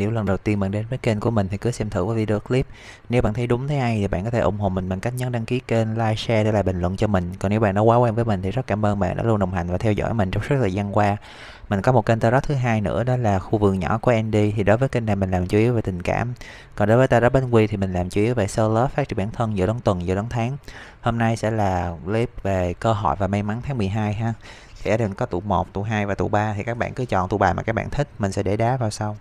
nếu lần đầu tiên bạn đến với kênh của mình thì cứ xem thử qua video clip nếu bạn thấy đúng thấy hay thì bạn có thể ủng hộ mình bằng cách nhấn đăng ký kênh like share để lại bình luận cho mình còn nếu bạn đã quá quen với mình thì rất cảm ơn bạn đã luôn đồng hành và theo dõi mình trong suốt thời gian qua mình có một kênh tarot thứ hai nữa đó là khu vườn nhỏ của Andy thì đối với kênh này mình làm chủ yếu về tình cảm còn đối với tarot bánh quy thì mình làm chủ yếu về self love phát triển bản thân giữa đón tuần giữa đón tháng hôm nay sẽ là clip về cơ hội và may mắn tháng 12 ha sẽ đừng có tụ 1, tụ 2 và tụ 3 thì các bạn cứ chọn tụ bài mà các bạn thích, mình sẽ để đá vào sau.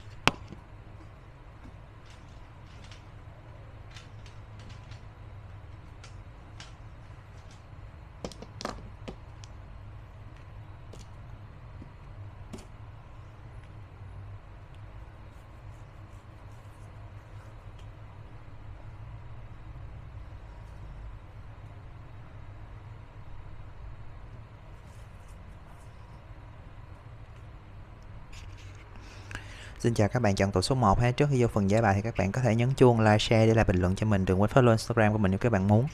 Xin chào các bạn chọn tụ số 1 ha. Trước khi vô phần giải bài thì các bạn có thể nhấn chuông, like, share để lại bình luận cho mình, đừng quên follow Instagram của mình nếu các bạn muốn.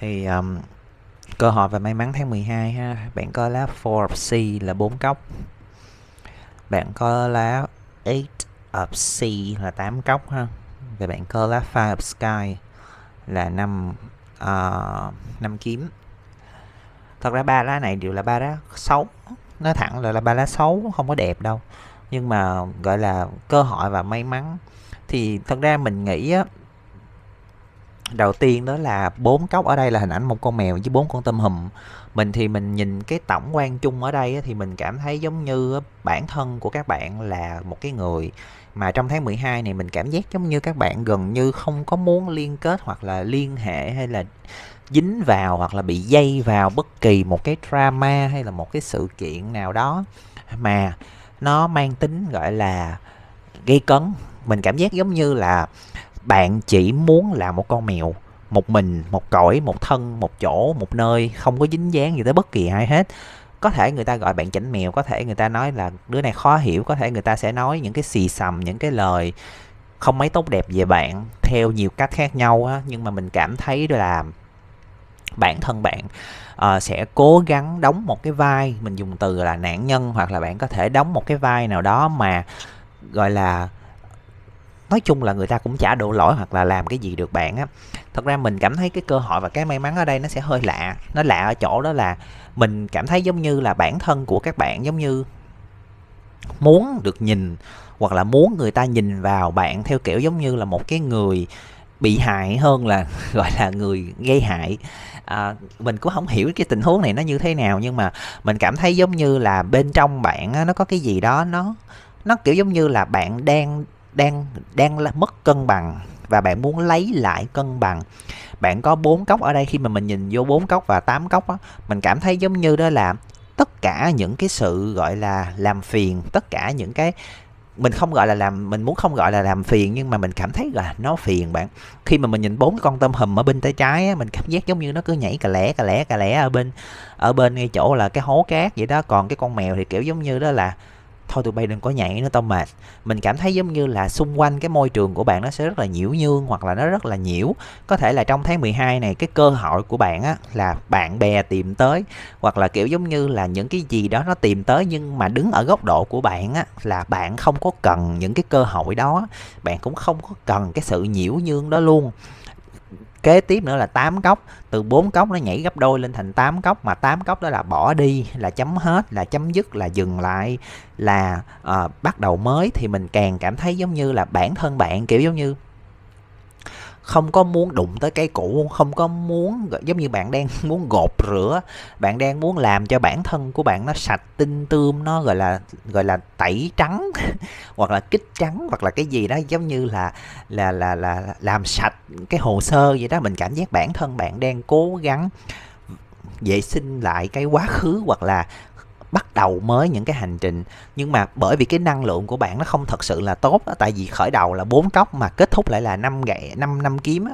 Thì um, cơ hội và may mắn tháng 12 ha. Bạn có lá 4 of C là 4 cốc. Bạn có lá 8 of C là 8 cốc ha. Và bạn có lá 5 of Sky là 5 uh, 5 kiếm. Thật ra ba lá này đều là ba lá xấu nói thẳng là, là ba lá xấu không có đẹp đâu nhưng mà gọi là cơ hội và may mắn thì thật ra mình nghĩ á đầu tiên đó là bốn cốc ở đây là hình ảnh một con mèo với bốn con tôm hùm mình thì mình nhìn cái tổng quan chung ở đây thì mình cảm thấy giống như bản thân của các bạn là một cái người mà trong tháng 12 này mình cảm giác giống như các bạn gần như không có muốn liên kết hoặc là liên hệ hay là dính vào hoặc là bị dây vào bất kỳ một cái drama hay là một cái sự kiện nào đó mà nó mang tính gọi là gây cấn mình cảm giác giống như là bạn chỉ muốn là một con mèo một mình một cõi một thân một chỗ một nơi không có dính dáng gì tới bất kỳ ai hết có thể người ta gọi bạn chảnh mèo có thể người ta nói là đứa này khó hiểu có thể người ta sẽ nói những cái xì xầm những cái lời không mấy tốt đẹp về bạn theo nhiều cách khác nhau á nhưng mà mình cảm thấy là bản thân bạn uh, sẽ cố gắng đóng một cái vai mình dùng từ là nạn nhân hoặc là bạn có thể đóng một cái vai nào đó mà gọi là nói chung là người ta cũng chả đổ lỗi hoặc là làm cái gì được bạn á thật ra mình cảm thấy cái cơ hội và cái may mắn ở đây nó sẽ hơi lạ nó lạ ở chỗ đó là mình cảm thấy giống như là bản thân của các bạn giống như muốn được nhìn hoặc là muốn người ta nhìn vào bạn theo kiểu giống như là một cái người bị hại hơn là gọi là người gây hại à, mình cũng không hiểu cái tình huống này nó như thế nào nhưng mà mình cảm thấy giống như là bên trong bạn nó có cái gì đó nó nó kiểu giống như là bạn đang đang đang mất cân bằng và bạn muốn lấy lại cân bằng bạn có bốn cốc ở đây khi mà mình nhìn vô bốn cốc và tám cốc á mình cảm thấy giống như đó là tất cả những cái sự gọi là làm phiền tất cả những cái mình không gọi là làm mình muốn không gọi là làm phiền nhưng mà mình cảm thấy là nó phiền bạn khi mà mình nhìn bốn con tôm hùm ở bên tay trái á, mình cảm giác giống như nó cứ nhảy cà lẻ cà lẻ cà lẻ ở bên ở bên ngay chỗ là cái hố cát vậy đó còn cái con mèo thì kiểu giống như đó là thôi tụi bay đừng có nhảy nữa tao mệt mình cảm thấy giống như là xung quanh cái môi trường của bạn nó sẽ rất là nhiễu nhương hoặc là nó rất là nhiễu có thể là trong tháng 12 này cái cơ hội của bạn á là bạn bè tìm tới hoặc là kiểu giống như là những cái gì đó nó tìm tới nhưng mà đứng ở góc độ của bạn á là bạn không có cần những cái cơ hội đó bạn cũng không có cần cái sự nhiễu nhương đó luôn kế tiếp nữa là 8 cốc từ 4 cốc nó nhảy gấp đôi lên thành 8 cốc mà 8 cốc đó là bỏ đi là chấm hết là chấm dứt là dừng lại là uh, bắt đầu mới thì mình càng cảm thấy giống như là bản thân bạn kiểu giống như không có muốn đụng tới cái cũ không có muốn giống như bạn đang muốn gột rửa bạn đang muốn làm cho bản thân của bạn nó sạch tinh tươm nó gọi là gọi là tẩy trắng hoặc là kích trắng hoặc là cái gì đó giống như là là là là làm sạch cái hồ sơ vậy đó mình cảm giác bản thân bạn đang cố gắng vệ sinh lại cái quá khứ hoặc là bắt đầu mới những cái hành trình nhưng mà bởi vì cái năng lượng của bạn nó không thật sự là tốt tại vì khởi đầu là bốn cốc mà kết thúc lại là năm gậy năm năm kiếm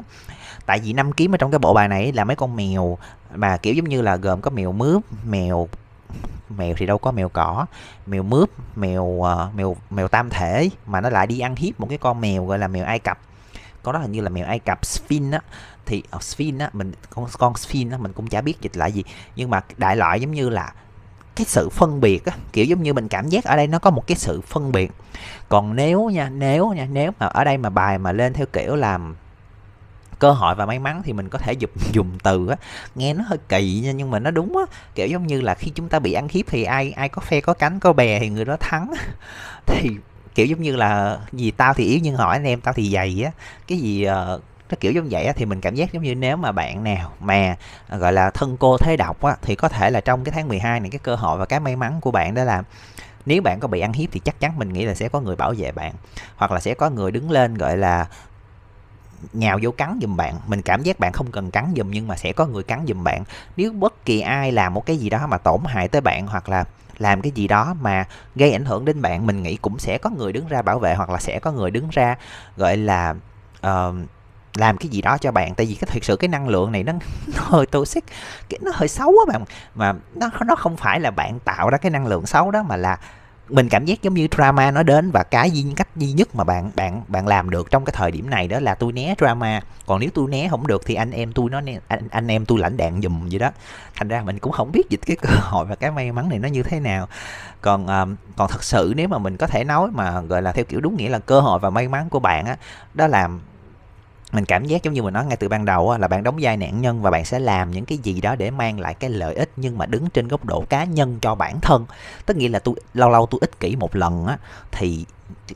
tại vì năm kiếm ở trong cái bộ bài này là mấy con mèo mà kiểu giống như là gồm có mèo mướp mèo mèo thì đâu có mèo cỏ mèo mướp mèo ờ, mèo mèo tam thể mà nó lại đi ăn hiếp một cái con mèo gọi là mèo ai cập có đó hình như là mèo ai cập sphinx á thì uh, ờ, sphinx á mình con con sphinx á mình cũng chả biết dịch lại gì nhưng mà đại loại giống như là cái sự phân biệt á, kiểu giống như mình cảm giác ở đây nó có một cái sự phân biệt còn nếu nha nếu nha nếu mà ở đây mà bài mà lên theo kiểu làm cơ hội và may mắn thì mình có thể dùng dùng từ á nghe nó hơi kỳ nha nhưng mà nó đúng á kiểu giống như là khi chúng ta bị ăn hiếp thì ai ai có phe có cánh có bè thì người đó thắng thì kiểu giống như là gì tao thì yếu nhưng hỏi anh em tao thì dày á cái gì uh, nó kiểu giống vậy á, thì mình cảm giác giống như nếu mà bạn nào mà à, gọi là thân cô thế độc á, thì có thể là trong cái tháng 12 này cái cơ hội và cái may mắn của bạn đó là nếu bạn có bị ăn hiếp thì chắc chắn mình nghĩ là sẽ có người bảo vệ bạn hoặc là sẽ có người đứng lên gọi là nhào vô cắn giùm bạn mình cảm giác bạn không cần cắn giùm nhưng mà sẽ có người cắn giùm bạn nếu bất kỳ ai làm một cái gì đó mà tổn hại tới bạn hoặc là làm cái gì đó mà gây ảnh hưởng đến bạn mình nghĩ cũng sẽ có người đứng ra bảo vệ hoặc là sẽ có người đứng ra gọi là uh, làm cái gì đó cho bạn tại vì cái thực sự cái năng lượng này nó, nó hơi toxic cái nó hơi xấu á bạn mà nó nó không phải là bạn tạo ra cái năng lượng xấu đó mà là mình cảm giác giống như drama nó đến và cái duy cách duy nhất mà bạn bạn bạn làm được trong cái thời điểm này đó là tôi né drama còn nếu tôi né không được thì anh em tôi nó anh, anh em tôi lãnh đạn dùm vậy đó thành ra mình cũng không biết dịch cái cơ hội và cái may mắn này nó như thế nào còn um, còn thật sự nếu mà mình có thể nói mà gọi là theo kiểu đúng nghĩa là cơ hội và may mắn của bạn á đó, đó là mình cảm giác giống như mình nói ngay từ ban đầu là bạn đóng vai nạn nhân và bạn sẽ làm những cái gì đó để mang lại cái lợi ích nhưng mà đứng trên góc độ cá nhân cho bản thân tức nghĩa là tôi lâu lâu tôi ích kỷ một lần á thì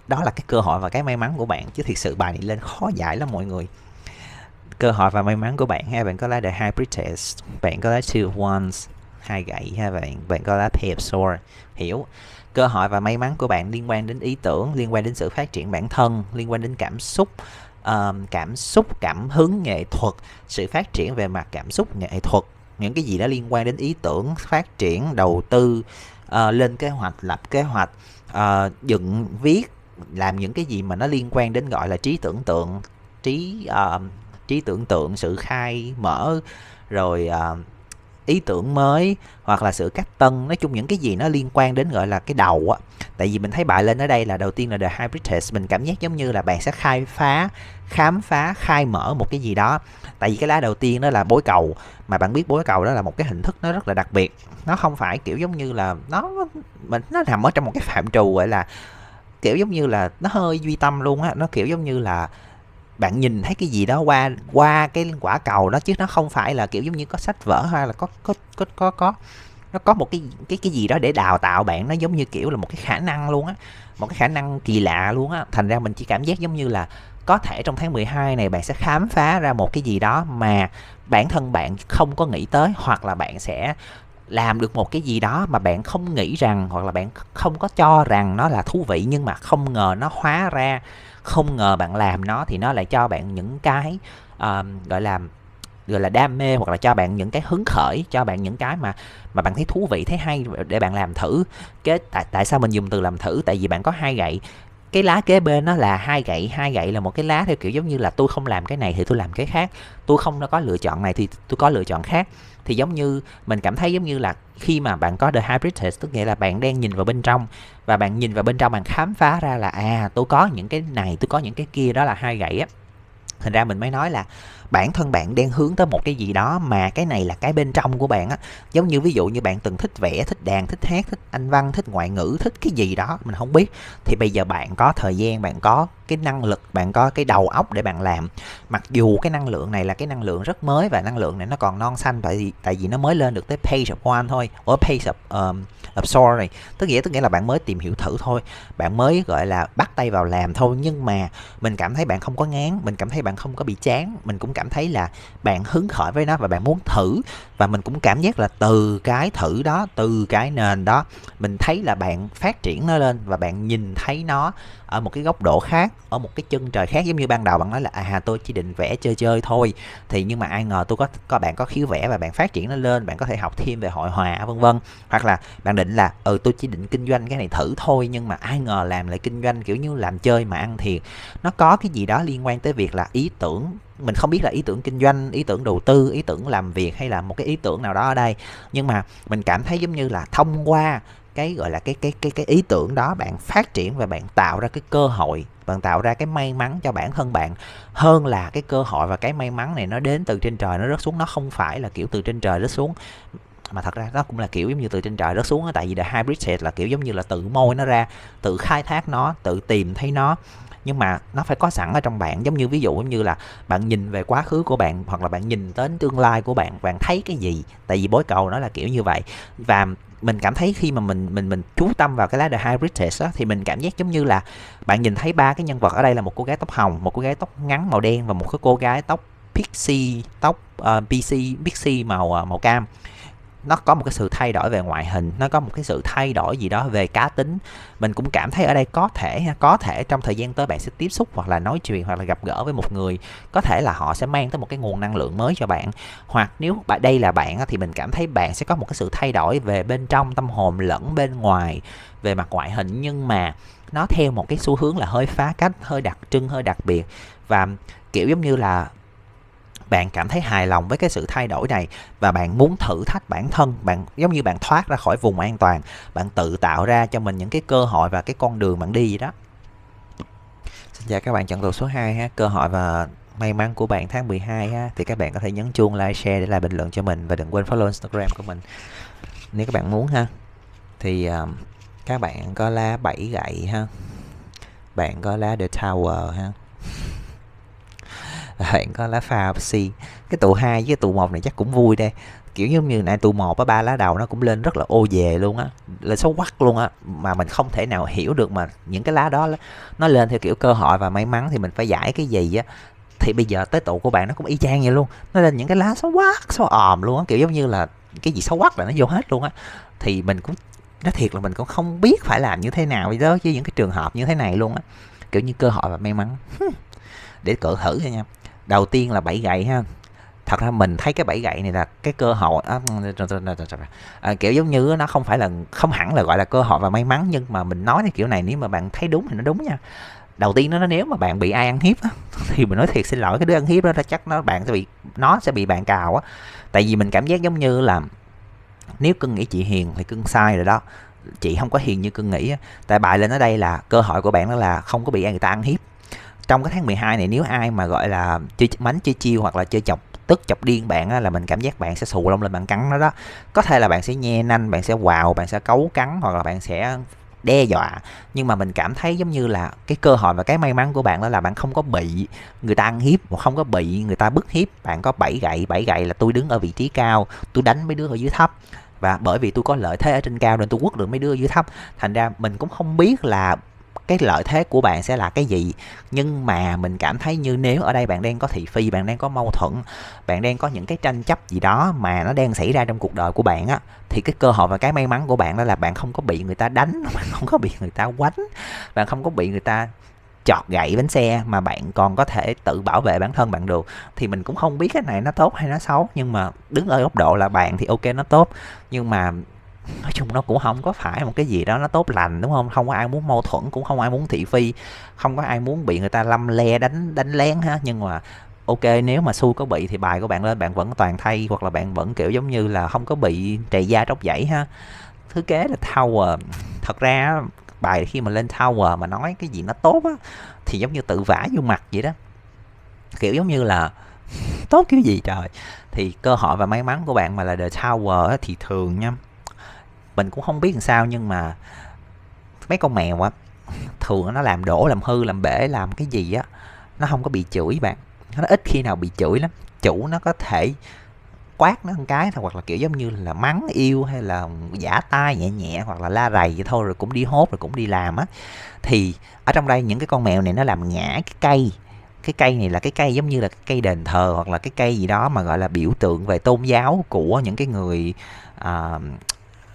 đó là cái cơ hội và cái may mắn của bạn chứ thực sự bài này lên khó giải lắm mọi người cơ hội và may mắn của bạn ha bạn có lá the hybrid test bạn có lá two of ones hai gậy ha bạn bạn có lá pay of hiểu cơ hội và may mắn của bạn liên quan đến ý tưởng liên quan đến sự phát triển bản thân liên quan đến cảm xúc um, cảm xúc cảm hứng nghệ thuật sự phát triển về mặt cảm xúc nghệ thuật những cái gì đó liên quan đến ý tưởng phát triển đầu tư uh, lên kế hoạch lập kế hoạch uh, dựng viết làm những cái gì mà nó liên quan đến gọi là trí tưởng tượng trí uh, trí tưởng tượng sự khai mở rồi uh, ý tưởng mới hoặc là sự cách tân nói chung những cái gì nó liên quan đến gọi là cái đầu á tại vì mình thấy bài lên ở đây là đầu tiên là the hybrid test mình cảm giác giống như là bạn sẽ khai phá khám phá khai mở một cái gì đó tại vì cái lá đầu tiên đó là bối cầu mà bạn biết bối cầu đó là một cái hình thức nó rất là đặc biệt nó không phải kiểu giống như là nó mình nó nằm ở trong một cái phạm trù gọi là kiểu giống như là nó hơi duy tâm luôn á nó kiểu giống như là bạn nhìn thấy cái gì đó qua qua cái quả cầu đó chứ nó không phải là kiểu giống như có sách vở hay là có có có có có nó có một cái cái cái gì đó để đào tạo bạn nó giống như kiểu là một cái khả năng luôn á một cái khả năng kỳ lạ luôn á thành ra mình chỉ cảm giác giống như là có thể trong tháng 12 này bạn sẽ khám phá ra một cái gì đó mà bản thân bạn không có nghĩ tới hoặc là bạn sẽ làm được một cái gì đó mà bạn không nghĩ rằng hoặc là bạn không có cho rằng nó là thú vị nhưng mà không ngờ nó hóa ra không ngờ bạn làm nó thì nó lại cho bạn những cái uh, gọi là gọi là đam mê hoặc là cho bạn những cái hứng khởi cho bạn những cái mà mà bạn thấy thú vị thấy hay để bạn làm thử cái tại tại sao mình dùng từ làm thử tại vì bạn có hai gậy cái lá kế bên nó là hai gậy hai gậy là một cái lá theo kiểu giống như là tôi không làm cái này thì tôi làm cái khác tôi không có lựa chọn này thì tôi có lựa chọn khác thì giống như mình cảm thấy giống như là khi mà bạn có the hybrid test tức nghĩa là bạn đang nhìn vào bên trong và bạn nhìn vào bên trong bạn khám phá ra là à tôi có những cái này tôi có những cái kia đó là hai gậy á thành ra mình mới nói là bản thân bạn đang hướng tới một cái gì đó mà cái này là cái bên trong của bạn á giống như ví dụ như bạn từng thích vẽ thích đàn thích hát thích anh văn thích ngoại ngữ thích cái gì đó mình không biết thì bây giờ bạn có thời gian bạn có cái năng lực bạn có cái đầu óc để bạn làm mặc dù cái năng lượng này là cái năng lượng rất mới và năng lượng này nó còn non xanh tại vì tại vì nó mới lên được tới page of one thôi ở page of um, of store tức nghĩa tức nghĩa là bạn mới tìm hiểu thử thôi bạn mới gọi là bắt tay vào làm thôi nhưng mà mình cảm thấy bạn không có ngán mình cảm thấy bạn không có bị chán mình cũng cảm cảm thấy là bạn hứng khởi với nó và bạn muốn thử và mình cũng cảm giác là từ cái thử đó từ cái nền đó mình thấy là bạn phát triển nó lên và bạn nhìn thấy nó ở một cái góc độ khác ở một cái chân trời khác giống như ban đầu bạn nói là à tôi chỉ định vẽ chơi chơi thôi thì nhưng mà ai ngờ tôi có có bạn có khiếu vẽ và bạn phát triển nó lên bạn có thể học thêm về hội họa vân vân hoặc là bạn định là ừ tôi chỉ định kinh doanh cái này thử thôi nhưng mà ai ngờ làm lại kinh doanh kiểu như làm chơi mà ăn thiệt nó có cái gì đó liên quan tới việc là ý tưởng mình không biết là ý tưởng kinh doanh ý tưởng đầu tư ý tưởng làm việc hay là một cái ý tưởng nào đó ở đây nhưng mà mình cảm thấy giống như là thông qua cái gọi là cái cái cái cái ý tưởng đó bạn phát triển và bạn tạo ra cái cơ hội bạn tạo ra cái may mắn cho bản thân bạn hơn là cái cơ hội và cái may mắn này nó đến từ trên trời nó rớt xuống nó không phải là kiểu từ trên trời rớt xuống mà thật ra nó cũng là kiểu giống như từ trên trời rớt xuống đó, tại vì là hybrid set là kiểu giống như là tự môi nó ra tự khai thác nó tự tìm thấy nó nhưng mà nó phải có sẵn ở trong bạn giống như ví dụ như là bạn nhìn về quá khứ của bạn hoặc là bạn nhìn đến tương lai của bạn bạn thấy cái gì tại vì bối cầu nó là kiểu như vậy và mình cảm thấy khi mà mình mình mình chú tâm vào cái lá The Hybrid Test thì mình cảm giác giống như là bạn nhìn thấy ba cái nhân vật ở đây là một cô gái tóc hồng, một cô gái tóc ngắn màu đen và một cái cô gái tóc pixie tóc uh, ờ, pc pixie màu ờ, màu cam nó có một cái sự thay đổi về ngoại hình nó có một cái sự thay đổi gì đó về cá tính mình cũng cảm thấy ở đây có thể có thể trong thời gian tới bạn sẽ tiếp xúc hoặc là nói chuyện hoặc là gặp gỡ với một người có thể là họ sẽ mang tới một cái nguồn năng lượng mới cho bạn hoặc nếu bạn đây là bạn thì mình cảm thấy bạn sẽ có một cái sự thay đổi về bên trong tâm hồn lẫn bên ngoài về mặt ngoại hình nhưng mà nó theo một cái xu hướng là hơi phá cách hơi đặc trưng hơi đặc biệt và kiểu giống như là bạn cảm thấy hài lòng với cái sự thay đổi này và bạn muốn thử thách bản thân bạn giống như bạn thoát ra khỏi vùng an toàn bạn tự tạo ra cho mình những cái cơ hội và cái con đường bạn đi vậy đó xin chào các bạn chọn từ số 2 ha cơ hội và may mắn của bạn tháng 12 ha thì các bạn có thể nhấn chuông like share để lại bình luận cho mình và đừng quên follow Instagram của mình nếu các bạn muốn ha thì uh, các bạn có lá bảy gậy ha bạn có lá the tower ha bạn có lá pha si cái tụ hai với tụ một này chắc cũng vui đây kiểu giống như này tụ một á ba lá đầu nó cũng lên rất là ô về luôn á lên xấu quắc luôn á mà mình không thể nào hiểu được mà những cái lá đó nó lên theo kiểu cơ hội và may mắn thì mình phải giải cái gì á thì bây giờ tới tụ của bạn nó cũng y chang vậy luôn nó lên những cái lá xấu quắc xấu òm luôn á kiểu giống như là cái gì xấu quắc là nó vô hết luôn á thì mình cũng nó thiệt là mình cũng không biết phải làm như thế nào với đó với những cái trường hợp như thế này luôn á kiểu như cơ hội và may mắn để cỡ thử thôi nha đầu tiên là bảy gậy ha thật ra mình thấy cái bảy gậy này là cái cơ hội à, kiểu giống như nó không phải là không hẳn là gọi là cơ hội và may mắn nhưng mà mình nói cái kiểu này nếu mà bạn thấy đúng thì nó đúng nha đầu tiên nó nếu mà bạn bị ai ăn hiếp thì mình nói thiệt xin lỗi cái đứa ăn hiếp đó, đó chắc nó bạn sẽ bị nó sẽ bị bạn cào á tại vì mình cảm giác giống như là nếu cưng nghĩ chị hiền thì cưng sai rồi đó chị không có hiền như cưng nghĩ tại bài lên ở đây là cơ hội của bạn đó là không có bị ai người ta ăn hiếp trong cái tháng 12 này nếu ai mà gọi là chơi mánh chơi chiêu hoặc là chơi chọc tức chọc điên bạn á, là mình cảm giác bạn sẽ sù lông lên bạn cắn nó đó có thể là bạn sẽ nhe nanh bạn sẽ quào bạn sẽ cấu cắn hoặc là bạn sẽ đe dọa nhưng mà mình cảm thấy giống như là cái cơ hội và cái may mắn của bạn đó là bạn không có bị người ta ăn hiếp hoặc không có bị người ta bức hiếp bạn có bảy gậy bảy gậy là tôi đứng ở vị trí cao tôi đánh mấy đứa ở dưới thấp và bởi vì tôi có lợi thế ở trên cao nên tôi quất được mấy đứa ở dưới thấp thành ra mình cũng không biết là cái lợi thế của bạn sẽ là cái gì nhưng mà mình cảm thấy như nếu ở đây bạn đang có thị phi bạn đang có mâu thuẫn bạn đang có những cái tranh chấp gì đó mà nó đang xảy ra trong cuộc đời của bạn á thì cái cơ hội và cái may mắn của bạn đó là bạn không có bị người ta đánh bạn không có bị người ta quánh bạn không có bị người ta chọt gậy bánh xe mà bạn còn có thể tự bảo vệ bản thân bạn được thì mình cũng không biết cái này nó tốt hay nó xấu nhưng mà đứng ở góc độ là bạn thì ok nó tốt nhưng mà nói chung nó cũng không có phải một cái gì đó nó tốt lành đúng không không có ai muốn mâu thuẫn cũng không ai muốn thị phi không có ai muốn bị người ta lâm le đánh đánh lén ha nhưng mà ok nếu mà xui có bị thì bài của bạn lên bạn vẫn toàn thay hoặc là bạn vẫn kiểu giống như là không có bị trề da tróc dãy ha thứ kế là tower thật ra bài khi mà lên tower mà nói cái gì nó tốt á thì giống như tự vả vô mặt vậy đó kiểu giống như là tốt kiểu gì trời thì cơ hội và may mắn của bạn mà là the tower á, thì thường nha mình cũng không biết làm sao nhưng mà mấy con mèo á thường nó làm đổ làm hư làm bể làm cái gì á nó không có bị chửi bạn nó ít khi nào bị chửi lắm chủ nó có thể quát nó một cái hoặc là kiểu giống như là mắng yêu hay là giả tai nhẹ nhẹ hoặc là la rầy vậy thôi rồi cũng đi hốt rồi cũng đi làm á thì ở trong đây những cái con mèo này nó làm ngã cái cây cái cây này là cái cây giống như là cái cây đền thờ hoặc là cái cây gì đó mà gọi là biểu tượng về tôn giáo của những cái người uh,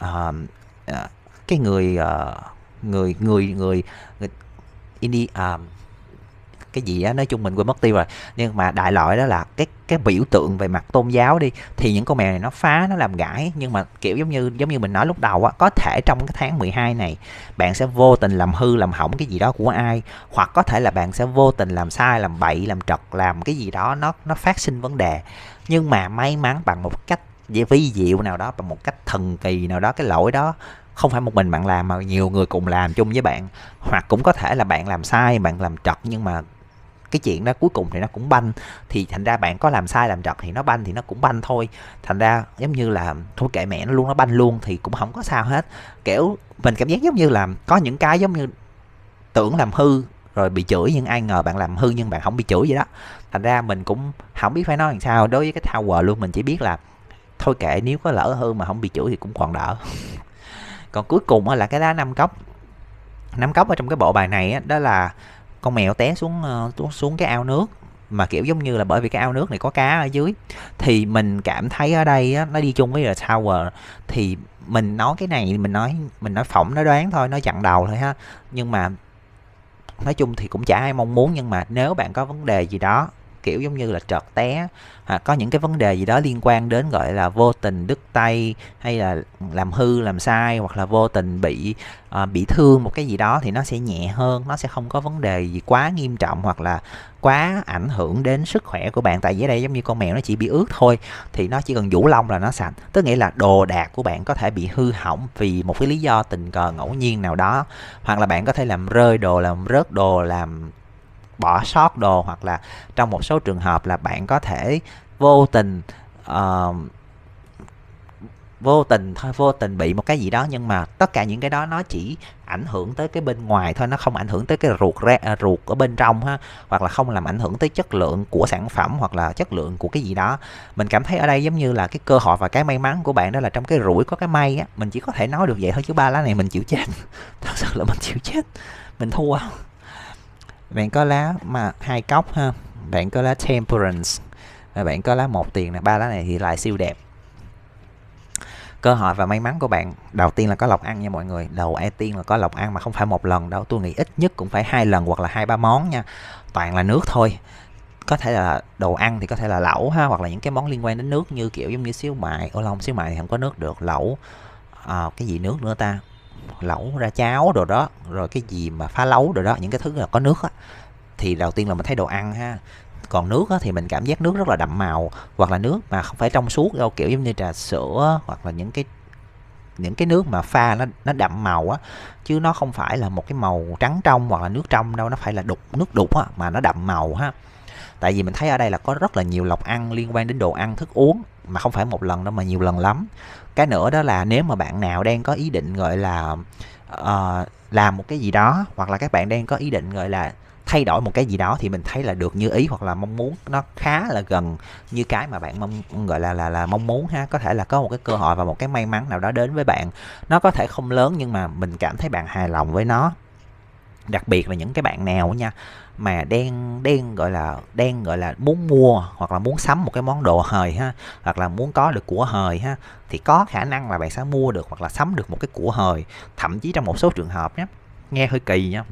uh, cái người uh, người người người, người Indi uh, cái gì á nói chung mình quên mất tiêu rồi nhưng mà đại loại đó là cái cái biểu tượng về mặt tôn giáo đi thì những con mèo này nó phá nó làm gãi nhưng mà kiểu giống như giống như mình nói lúc đầu á có thể trong cái tháng 12 này bạn sẽ vô tình làm hư làm hỏng cái gì đó của ai hoặc có thể là bạn sẽ vô tình làm sai làm bậy làm trật làm cái gì đó nó nó phát sinh vấn đề nhưng mà may mắn bằng một cách vi diệu nào đó bằng một cách thần kỳ nào đó cái lỗi đó không phải một mình bạn làm mà nhiều người cùng làm chung với bạn hoặc cũng có thể là bạn làm sai bạn làm trật nhưng mà cái chuyện đó cuối cùng thì nó cũng banh thì thành ra bạn có làm sai làm trật thì nó banh thì nó cũng banh thôi thành ra giống như là thôi kệ mẹ nó luôn nó banh luôn thì cũng không có sao hết kiểu mình cảm giác giống như là có những cái giống như tưởng làm hư rồi bị chửi nhưng ai ngờ bạn làm hư nhưng bạn không bị chửi vậy đó thành ra mình cũng không biết phải nói làm sao đối với cái tower luôn mình chỉ biết là thôi kệ nếu có lỡ hơn mà không bị chửi thì cũng còn đỡ còn cuối cùng là cái lá năm cốc năm cốc ở trong cái bộ bài này đó là con mèo té xuống ờ, xuống cái ao nước mà kiểu giống như là bởi vì cái ao nước này có cá ở dưới thì mình cảm thấy ở đây nó đi chung với The Tower thì mình nói cái này mình nói mình nói phỏng nó đoán thôi nó chặn đầu thôi ha nhưng mà nói chung thì cũng chả ai mong muốn nhưng mà nếu bạn có vấn đề gì đó kiểu giống như là trợt té hoặc à, có những cái vấn đề gì đó liên quan đến gọi là vô tình đứt tay hay là làm hư làm sai hoặc là vô tình bị à, bị thương một cái gì đó thì nó sẽ nhẹ hơn nó sẽ không có vấn đề gì quá nghiêm trọng hoặc là quá ảnh hưởng đến sức khỏe của bạn tại dưới đây giống như con mèo nó chỉ bị ướt thôi thì nó chỉ cần vũ lông là nó sạch tức nghĩa là đồ đạc của bạn có thể bị hư hỏng vì một cái lý do tình cờ ngẫu nhiên nào đó hoặc là bạn có thể làm rơi đồ làm rớt đồ làm bỏ sót đồ hoặc là trong một số trường hợp là bạn có thể vô tình uh, vô tình thôi vô tình bị một cái gì đó nhưng mà tất cả những cái đó nó chỉ ảnh hưởng tới cái bên ngoài thôi nó không ảnh hưởng tới cái ruột ra à, ruột ở bên trong ha hoặc là không làm ảnh hưởng tới chất lượng của sản phẩm hoặc là chất lượng của cái gì đó mình cảm thấy ở đây giống như là cái cơ hội và cái may mắn của bạn đó là trong cái rủi có cái may á mình chỉ có thể nói được vậy thôi chứ ba lá này mình chịu chết thật sự là mình chịu chết mình thua bạn có lá mà hai cốc ha bạn có lá temperance và bạn có lá một tiền là ba lá này thì lại siêu đẹp cơ hội và may mắn của bạn đầu tiên là có lọc ăn nha mọi người đầu ai tiên là có lọc ăn mà không phải một lần đâu tôi nghĩ ít nhất cũng phải hai lần hoặc là hai ba món nha toàn là nước thôi có thể là đồ ăn thì có thể là lẩu ha hoặc là những cái món liên quan đến nước như kiểu giống như xíu mại ô long xíu mại thì không có nước được lẩu à, cái gì nước nữa ta lẩu ra cháo rồi đó rồi cái gì mà phá lấu rồi đó những cái thứ là có nước á thì đầu tiên là mình thấy đồ ăn ha còn nước á, thì mình cảm giác nước rất là đậm màu hoặc là nước mà không phải trong suốt đâu kiểu giống như trà sữa hoặc là những cái những cái nước mà pha nó nó đậm màu á chứ nó không phải là một cái màu trắng trong hoặc là nước trong đâu nó phải là đục nước đục á mà nó đậm màu ha tại vì mình thấy ở đây là có rất là nhiều lọc ăn liên quan đến đồ ăn thức uống mà không phải một lần đâu mà nhiều lần lắm cái nữa đó là nếu mà bạn nào đang có ý định gọi là uh, làm một cái gì đó hoặc là các bạn đang có ý định gọi là thay đổi một cái gì đó thì mình thấy là được như ý hoặc là mong muốn nó khá là gần như cái mà bạn mong gọi là là là mong muốn ha có thể là có một cái cơ hội và một cái may mắn nào đó đến với bạn nó có thể không lớn nhưng mà mình cảm thấy bạn hài lòng với nó đặc biệt là những cái bạn nào nha mà đang đang gọi là đang gọi là muốn mua hoặc là muốn sắm một cái món đồ hời ha hoặc là muốn có được của hời ha thì có khả năng là bạn sẽ mua được hoặc là sắm được một cái của hời thậm chí trong một số trường hợp nhé nghe hơi kỳ nhá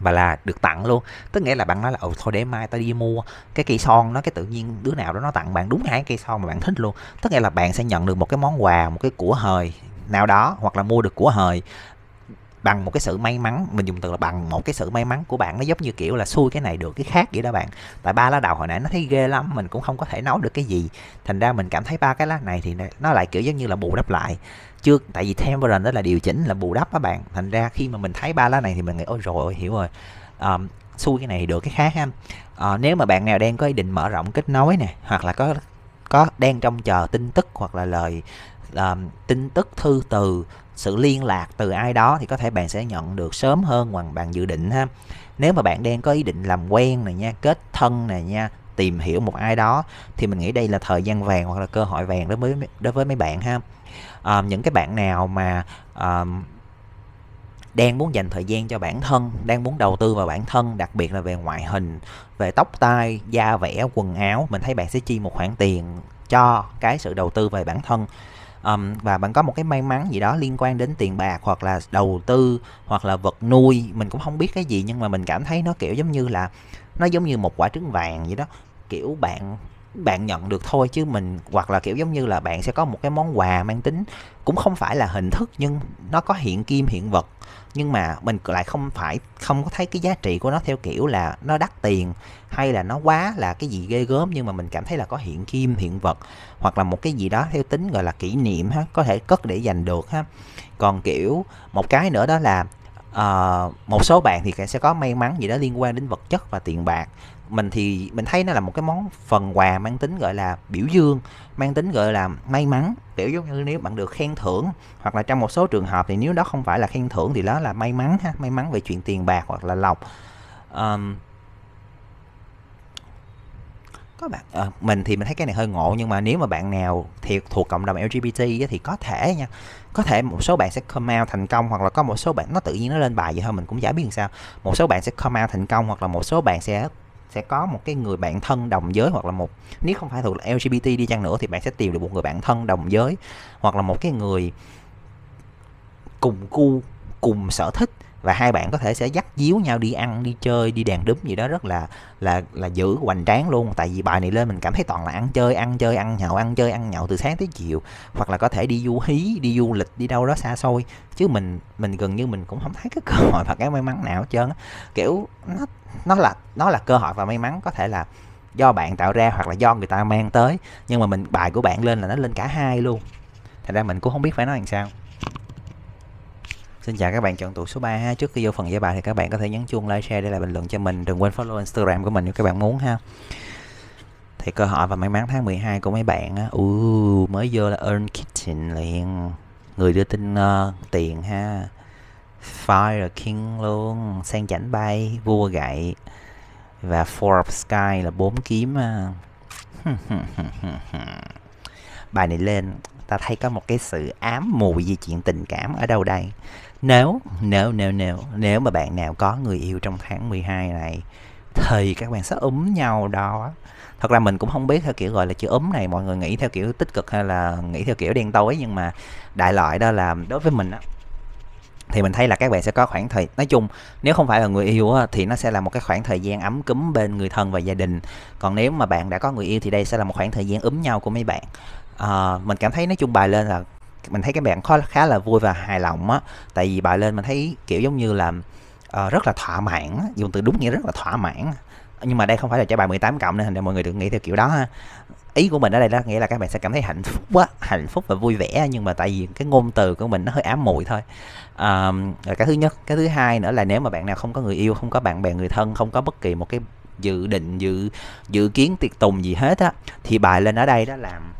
và là được tặng luôn tức nghĩa là bạn nói là ồ ừ, thôi để mai tao đi mua cái cây son nó cái tự nhiên đứa nào đó nó tặng bạn đúng hai cây son mà bạn thích luôn tức nghĩa là bạn sẽ nhận được một cái món quà một cái của hời nào đó hoặc là mua được của hời bằng một cái sự may mắn mình dùng từ là bằng một cái sự may mắn của bạn nó giống như kiểu là xui cái này được cái khác vậy đó bạn tại ba lá đầu hồi nãy nó thấy ghê lắm mình cũng không có thể nói được cái gì thành ra mình cảm thấy ba cái lá này thì nó lại kiểu giống như là bù đắp lại chưa tại vì temperance đó là điều chỉnh là bù đắp á bạn thành ra khi mà mình thấy ba lá này thì mình nghĩ ôi rồi hiểu rồi um, xui cái này thì được cái khác ha uh, nếu mà bạn nào đang có ý định mở rộng kết nối nè hoặc là có có đang trong chờ tin tức hoặc là lời um, tin tức thư từ sự liên lạc từ ai đó thì có thể bạn sẽ nhận được sớm hơn bằng bạn dự định ha nếu mà bạn đang có ý định làm quen này nha kết thân này nha tìm hiểu một ai đó thì mình nghĩ đây là thời gian vàng hoặc là cơ hội vàng đối với đối với mấy bạn ha à, những cái bạn nào mà à, đang muốn dành thời gian cho bản thân đang muốn đầu tư vào bản thân đặc biệt là về ngoại hình về tóc tai da vẽ quần áo mình thấy bạn sẽ chi một khoản tiền cho cái sự đầu tư về bản thân um, và bạn có một cái may mắn gì đó liên quan đến tiền bạc hoặc là đầu tư hoặc là vật nuôi mình cũng không biết cái gì nhưng mà mình cảm thấy nó kiểu giống như là nó giống như một quả trứng vàng vậy đó kiểu bạn bạn nhận được thôi chứ mình hoặc là kiểu giống như là bạn sẽ có một cái món quà mang tính cũng không phải là hình thức nhưng nó có hiện kim hiện vật nhưng mà mình lại không phải không có thấy cái giá trị của nó theo kiểu là nó đắt tiền hay là nó quá là cái gì ghê gớm nhưng mà mình cảm thấy là có hiện kim hiện vật hoặc là một cái gì đó theo tính gọi là kỷ niệm ha có thể cất để dành được ha còn kiểu một cái nữa đó là uh, một số bạn thì sẽ có may mắn gì đó liên quan đến vật chất và tiền bạc mình thì mình thấy nó là một cái món phần quà mang tính gọi là biểu dương mang tính gọi là may mắn kiểu giống như nếu bạn được khen thưởng hoặc là trong một số trường hợp thì nếu đó không phải là khen thưởng thì đó là may mắn ha may mắn về chuyện tiền bạc hoặc là lộc um, có bạn à, mình thì mình thấy cái này hơi ngộ nhưng mà nếu mà bạn nào thiệt thuộc cộng đồng LGBT thì có thể nha có thể một số bạn sẽ come out thành công hoặc là có một số bạn nó tự nhiên nó lên bài vậy thôi mình cũng chả biết làm sao một số bạn sẽ come out thành công hoặc là một số bạn sẽ sẽ có một cái người bạn thân đồng giới hoặc là một nếu không phải thuộc là LGBT đi chăng nữa thì bạn sẽ tìm được một người bạn thân đồng giới hoặc là một cái người cùng cu cùng sở thích và hai bạn có thể sẽ dắt díu nhau đi ăn đi chơi đi đèn đúm gì đó rất là là là giữ hoành tráng luôn tại vì bài này lên mình cảm thấy toàn là ăn chơi ăn chơi ăn nhậu ăn chơi ăn nhậu từ sáng tới chiều hoặc là có thể đi du hí đi du lịch đi đâu đó xa xôi chứ mình mình gần như mình cũng không thấy cái cơ hội và cái may mắn nào hết trơn kiểu nó nó là nó là cơ hội và may mắn có thể là do bạn tạo ra hoặc là do người ta mang tới nhưng mà mình bài của bạn lên là nó lên cả hai luôn thành ra mình cũng không biết phải nói làm sao Xin chào các bạn chọn tụ số 3 ha. Trước khi vô phần giải bài thì các bạn có thể nhấn chuông like, share để lại bình luận cho mình. Đừng quên follow Instagram của mình nếu các bạn muốn ha. Thì cơ hội và may mắn tháng 12 của mấy bạn á. Uh, mới vô là earn kitchen liền. Người đưa tin uh, tiền ha. Fire King luôn, sang chảnh bay, vua gậy và Four of Sky là bốn kiếm. bài này lên ta thấy có một cái sự ám mùi về chuyện tình cảm ở đâu đây nếu, nếu, nếu, nếu, nếu mà bạn nào có người yêu trong tháng 12 này thì các bạn sẽ ấm nhau đó thật ra mình cũng không biết theo kiểu gọi là chữ ấm này mọi người nghĩ theo kiểu tích cực hay là nghĩ theo kiểu đen tối nhưng mà đại loại đó là đối với mình á thì mình thấy là các bạn sẽ có khoảng thời nói chung nếu không phải là người yêu thì nó sẽ là một cái khoảng thời gian ấm cúm bên người thân và gia đình còn nếu mà bạn đã có người yêu thì đây sẽ là một khoảng thời gian ấm nhau của mấy bạn à, mình cảm thấy nói chung bài lên là mình thấy các bạn khó khá là vui và hài lòng á tại vì bài lên mình thấy kiểu giống như là uh, rất là thỏa mãn dùng từ đúng nghĩa rất là thỏa mãn nhưng mà đây không phải là trả bài 18 cộng nên thành ra mọi người đừng nghĩ theo kiểu đó ha ý của mình ở đây đó nghĩa là các bạn sẽ cảm thấy hạnh phúc quá hạnh phúc và vui vẻ nhưng mà tại vì cái ngôn từ của mình nó hơi ám muội thôi à, cái thứ nhất cái thứ hai nữa là nếu mà bạn nào không có người yêu không có bạn bè người thân không có bất kỳ một cái dự định dự dự kiến tiệc tùng gì hết á thì bài lên ở đây đó làm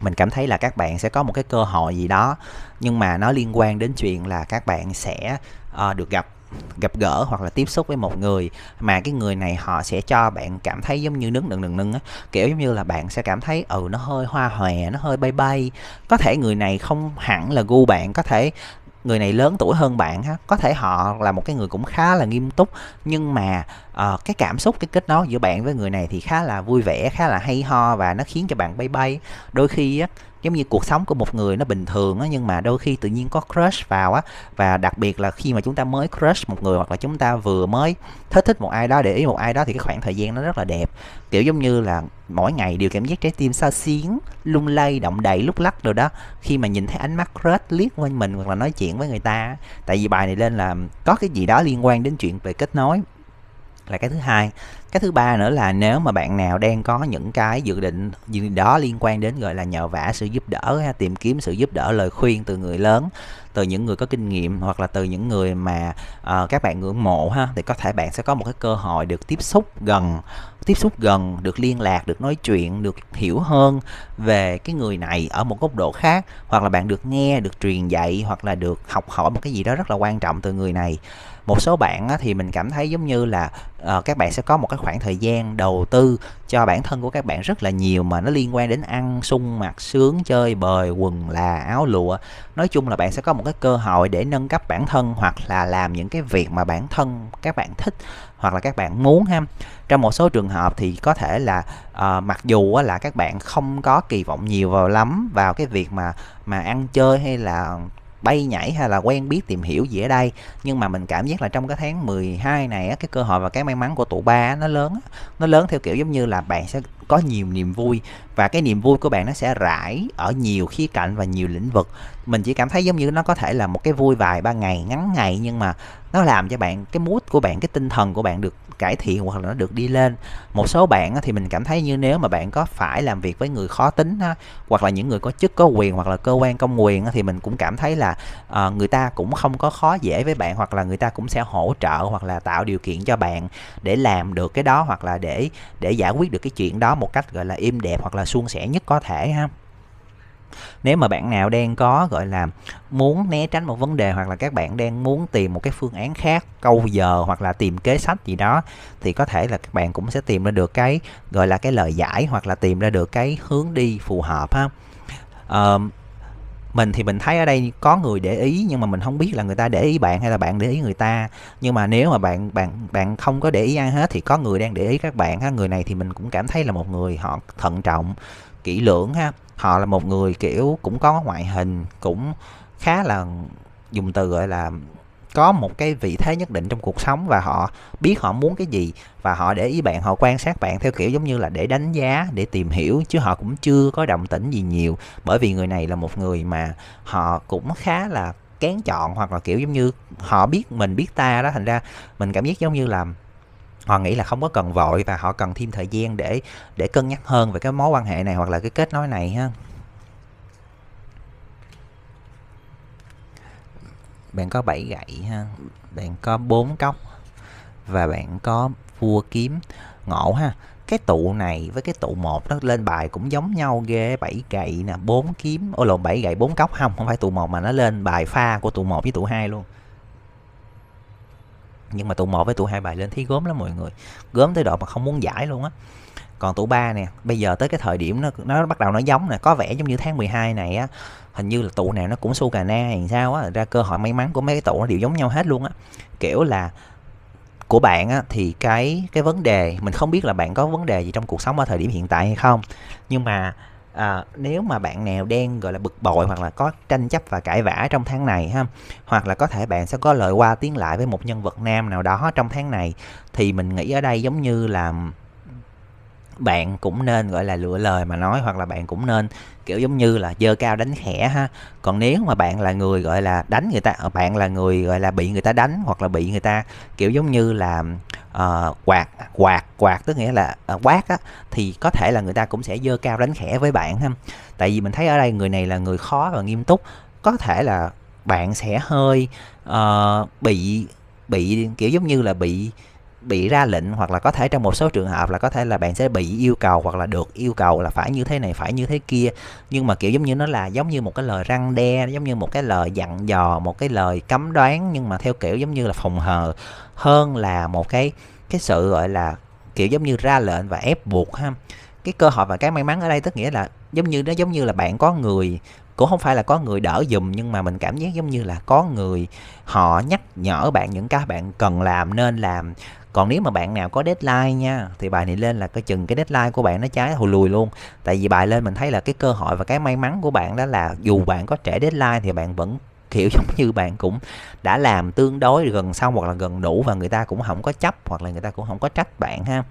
mình cảm thấy là các bạn sẽ có một cái cơ hội gì đó nhưng mà nó liên quan đến chuyện là các bạn sẽ uh, được gặp gặp gỡ hoặc là tiếp xúc với một người mà cái người này họ sẽ cho bạn cảm thấy giống như nướng nừng nừng nưng á kiểu giống như là bạn sẽ cảm thấy ừ nó hơi hoa hòe nó hơi bay bay có thể người này không hẳn là gu bạn có thể người này lớn tuổi hơn bạn ha có thể họ là một cái người cũng khá là nghiêm túc nhưng mà uh, cái cảm xúc cái kết nối giữa bạn với người này thì khá là vui vẻ khá là hay ho và nó khiến cho bạn bay bay đôi khi á uh, giống như cuộc sống của một người nó bình thường á nhưng mà đôi khi tự nhiên có crush vào á và đặc biệt là khi mà chúng ta mới crush một người hoặc là chúng ta vừa mới thích thích một ai đó để ý một ai đó thì cái khoảng thời gian nó rất là đẹp kiểu giống như là mỗi ngày đều cảm giác trái tim xa xiến lung lay động đậy lúc lắc rồi đó khi mà nhìn thấy ánh mắt crush liếc quanh mình hoặc là nói chuyện với người ta tại vì bài này lên là có cái gì đó liên quan đến chuyện về kết nối là cái thứ hai cái thứ ba nữa là nếu mà bạn nào đang có những cái dự định gì đó liên quan đến gọi là nhờ vả sự giúp đỡ ha tìm kiếm sự giúp đỡ lời khuyên từ người lớn từ những người có kinh nghiệm hoặc là từ những người mà uh, các bạn ngưỡng mộ ha thì có thể bạn sẽ có một cái cơ hội được tiếp xúc gần tiếp xúc gần được liên lạc được nói chuyện được hiểu hơn về cái người này ở một góc độ khác hoặc là bạn được nghe được truyền dạy hoặc là được học hỏi một cái gì đó rất là quan trọng từ người này một số bạn thì mình cảm thấy giống như là ờ, các bạn sẽ có một cái khoảng thời gian đầu tư cho bản thân của các bạn rất là nhiều mà nó liên quan đến ăn sung mặc sướng chơi bời quần là áo lụa nói chung là bạn sẽ có một cái cơ hội để nâng cấp bản thân hoặc là làm những cái việc mà bản thân các bạn thích hoặc là các bạn muốn ha trong một số trường hợp thì có thể là uh, mặc dù là các bạn không có kỳ vọng nhiều vào lắm vào cái việc mà mà ăn chơi hay là bay nhảy hay là quen biết tìm hiểu gì ở đây nhưng mà mình cảm giác là trong cái tháng 12 này cái cơ hội và cái may mắn của tụ ba nó lớn nó lớn theo kiểu giống như là bạn sẽ có nhiều niềm vui và cái niềm vui của bạn nó sẽ rải ở nhiều khía cạnh và nhiều lĩnh vực mình chỉ cảm thấy giống như nó có thể là một cái vui vài ba ngày ngắn ngày nhưng mà nó làm cho bạn cái mút của bạn cái tinh thần của bạn được cải thiện hoặc là nó được đi lên một số bạn thì mình cảm thấy như nếu mà bạn có phải làm việc với người khó tính hoặc là những người có chức có quyền hoặc là cơ quan công quyền thì mình cũng cảm thấy là ờ, người ta cũng không có khó dễ với bạn hoặc là người ta cũng sẽ hỗ trợ hoặc là tạo điều kiện cho bạn để làm được cái đó hoặc là để để giải quyết được cái chuyện đó một cách gọi là im đẹp hoặc là suôn sẻ nhất có thể ha nếu mà bạn nào đang có gọi là muốn né tránh một vấn đề hoặc là các bạn đang muốn tìm một cái phương án khác câu giờ hoặc là tìm kế sách gì đó thì có thể là các bạn cũng sẽ tìm ra được cái gọi là cái lời giải hoặc là tìm ra được cái hướng đi phù hợp ha uh, mình thì mình thấy ở đây có người để ý nhưng mà mình không biết là người ta để ý bạn hay là bạn để ý người ta nhưng mà nếu mà bạn bạn bạn không có để ý ai hết thì có người đang để ý các bạn ha người này thì mình cũng cảm thấy là một người họ thận trọng kỹ lưỡng ha họ là một người kiểu cũng có ngoại hình cũng khá là dùng từ gọi là có một cái vị thế nhất định trong cuộc sống và họ biết họ muốn cái gì và họ để ý bạn họ quan sát bạn theo kiểu giống như là để đánh giá để tìm hiểu chứ họ cũng chưa có động tĩnh gì nhiều bởi vì người này là một người mà họ cũng khá là kén chọn hoặc là kiểu giống như họ biết mình biết ta đó thành ra mình cảm giác giống như là họ nghĩ là không có cần vội và họ cần thêm thời gian để để cân nhắc hơn về cái mối quan hệ này hoặc là cái kết nối này ha bạn có bảy gậy ha bạn có bốn cốc và bạn có vua kiếm ngộ ha cái tụ này với cái tụ một nó lên bài cũng giống nhau ghê bảy gậy nè bốn kiếm ô lộn bảy gậy bốn cốc không không phải tụ một mà nó lên bài pha của tụ một với tụ hai luôn nhưng mà tụ 1 với tụ 2 bài lên thi gớm lắm mọi người gớm tới độ mà không muốn giải luôn á còn tụ 3 nè bây giờ tới cái thời điểm nó nó bắt đầu nó giống nè có vẻ giống như tháng 12 này á hình như là tụ nào nó cũng su cà na hay sao á ra cơ hội may mắn của mấy cái tụ nó đều giống nhau hết luôn á kiểu là của bạn á, thì cái cái vấn đề mình không biết là bạn có vấn đề gì trong cuộc sống ở thời điểm hiện tại hay không nhưng mà à, nếu mà bạn nào đang gọi là bực bội hoặc là có tranh chấp và cãi vã trong tháng này ha hoặc là có thể bạn sẽ có lời qua tiếng lại với một nhân vật nam nào đó trong tháng này thì mình nghĩ ở đây giống như là bạn cũng nên gọi là lựa lời mà nói hoặc là bạn cũng nên kiểu giống như là dơ cao đánh khẽ ha còn nếu mà bạn là người gọi là đánh người ta ờ, bạn là người gọi là bị người ta đánh hoặc là bị người ta kiểu giống như là uh, quạt quạt quạt tức nghĩa là uh, quát á thì có thể là người ta cũng sẽ dơ cao đánh khẽ với bạn ha tại vì mình thấy ở đây người này là người khó và nghiêm túc có thể là bạn sẽ hơi uh, bị bị kiểu giống như là bị bị ra lệnh hoặc là có thể trong một số trường hợp là có thể là bạn sẽ bị yêu cầu hoặc là được yêu cầu là phải như thế này phải như thế kia nhưng mà kiểu giống như nó là giống như một cái lời răng đe giống như một cái lời dặn dò một cái lời cấm đoán nhưng mà theo kiểu giống như là phòng hờ hơn là một cái cái sự gọi là kiểu giống như ra lệnh và ép buộc ha cái cơ hội và cái may mắn ở đây tức nghĩa là giống như nó giống như là bạn có người cũng không phải là có người đỡ dùm nhưng mà mình cảm giác giống như là có người họ nhắc nhở bạn những cái bạn cần làm nên làm còn nếu mà bạn nào có deadline nha thì bài này lên là cái chừng cái deadline của bạn nó trái hồi lùi luôn tại vì bài lên mình thấy là cái cơ hội và cái may mắn của bạn đó là dù bạn có trẻ deadline thì bạn vẫn kiểu giống như bạn cũng đã làm tương đối gần xong hoặc là gần đủ và người ta cũng không có chấp hoặc là người ta cũng không có trách bạn ha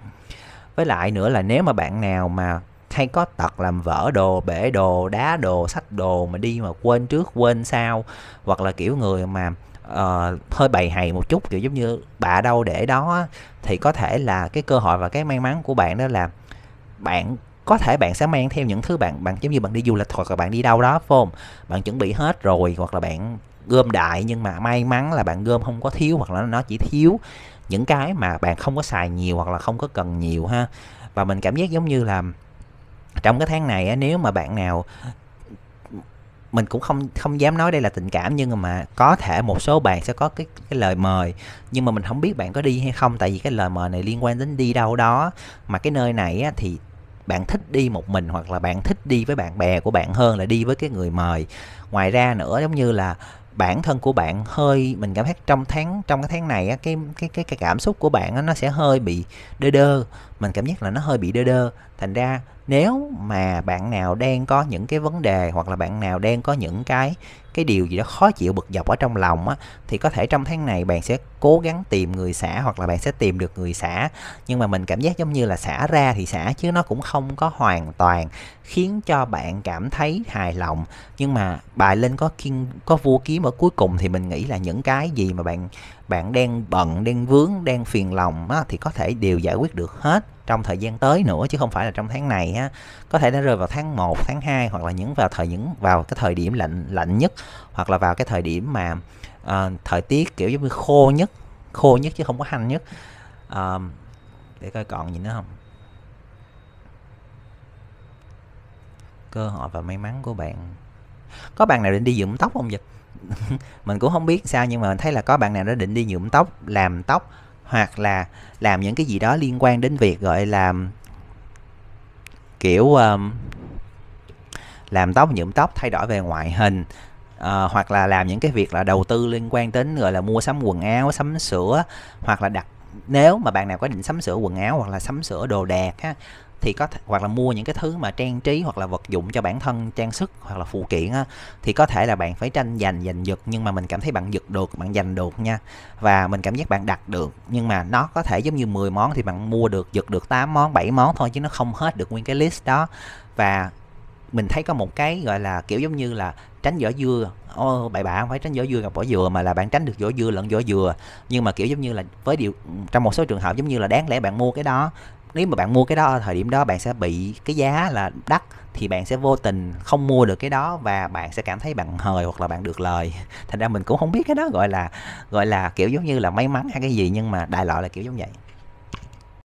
với lại nữa là nếu mà bạn nào mà hay có tật làm vỡ đồ bể đồ đá đồ sách đồ mà đi mà quên trước quên sau hoặc là kiểu người mà uh, hơi bày hầy một chút kiểu giống như bà đâu để đó thì có thể là cái cơ hội và cái may mắn của bạn đó là bạn có thể bạn sẽ mang theo những thứ bạn bạn giống như bạn đi du lịch hoặc là bạn đi đâu đó phải không bạn chuẩn bị hết rồi hoặc là bạn gom đại nhưng mà may mắn là bạn gom không có thiếu hoặc là nó chỉ thiếu những cái mà bạn không có xài nhiều hoặc là không có cần nhiều ha và mình cảm giác giống như là trong cái tháng này nếu mà bạn nào mình cũng không không dám nói đây là tình cảm nhưng mà có thể một số bạn sẽ có cái cái lời mời nhưng mà mình không biết bạn có đi hay không tại vì cái lời mời này liên quan đến đi đâu đó mà cái nơi này á, thì bạn thích đi một mình hoặc là bạn thích đi với bạn bè của bạn hơn là đi với cái người mời ngoài ra nữa giống như là bản thân của bạn hơi mình cảm thấy trong tháng trong cái tháng này á, cái cái cái cái cảm xúc của bạn á, nó sẽ hơi bị đơ đơ mình cảm giác là nó hơi bị đơ đơ thành ra nếu mà bạn nào đang có những cái vấn đề hoặc là bạn nào đang có những cái cái điều gì đó khó chịu bực dọc ở trong lòng á thì có thể trong tháng này bạn sẽ cố gắng tìm người xả hoặc là bạn sẽ tìm được người xả nhưng mà mình cảm giác giống như là xả ra thì xả chứ nó cũng không có hoàn toàn khiến cho bạn cảm thấy hài lòng nhưng mà bài lên có kiên có vua kiếm ở cuối cùng thì mình nghĩ là những cái gì mà bạn bạn đang bận đang vướng đang phiền lòng á, thì có thể đều giải quyết được hết trong thời gian tới nữa chứ không phải là trong tháng này ha. Có thể đã rơi vào tháng 1, tháng 2 hoặc là những vào thời những vào cái thời điểm lạnh lạnh nhất hoặc là vào cái thời điểm mà uh, thời tiết kiểu giống như khô nhất, khô nhất chứ không có hanh nhất. Uh, để coi còn gì nữa không. Cơ hội và may mắn của bạn. Có bạn nào định đi dưỡng tóc không dịch? mình cũng không biết sao nhưng mà mình thấy là có bạn nào đó định đi nhuộm tóc làm tóc hoặc là làm những cái gì đó liên quan đến việc gọi là kiểu um, làm tóc nhuộm tóc thay đổi về ngoại hình uh, hoặc là làm những cái việc là đầu tư liên quan đến gọi là mua sắm quần áo sắm sửa hoặc là đặt nếu mà bạn nào có định sắm sửa quần áo hoặc là sắm sửa đồ đạc ha, thì có thể, hoặc là mua những cái thứ mà trang trí hoặc là vật dụng cho bản thân trang sức hoặc là phụ kiện á, thì có thể là bạn phải tranh giành giành giật nhưng mà mình cảm thấy bạn giật được bạn giành được nha và mình cảm giác bạn đặt được nhưng mà nó có thể giống như 10 món thì bạn mua được giật được 8 món 7 món thôi chứ nó không hết được nguyên cái list đó và mình thấy có một cái gọi là kiểu giống như là tránh vỏ dưa ô bậy bạ không phải tránh vỏ dưa gặp vỏ dừa mà là bạn tránh được vỏ dưa lẫn vỏ dừa nhưng mà kiểu giống như là với điều trong một số trường hợp giống như là đáng lẽ bạn mua cái đó nếu mà bạn mua cái đó ở thời điểm đó bạn sẽ bị cái giá là đắt thì bạn sẽ vô tình không mua được cái đó và bạn sẽ cảm thấy bạn hời hoặc là bạn được lời thành ra mình cũng không biết cái đó gọi là gọi là kiểu giống như là may mắn hay cái gì nhưng mà đại loại là kiểu giống vậy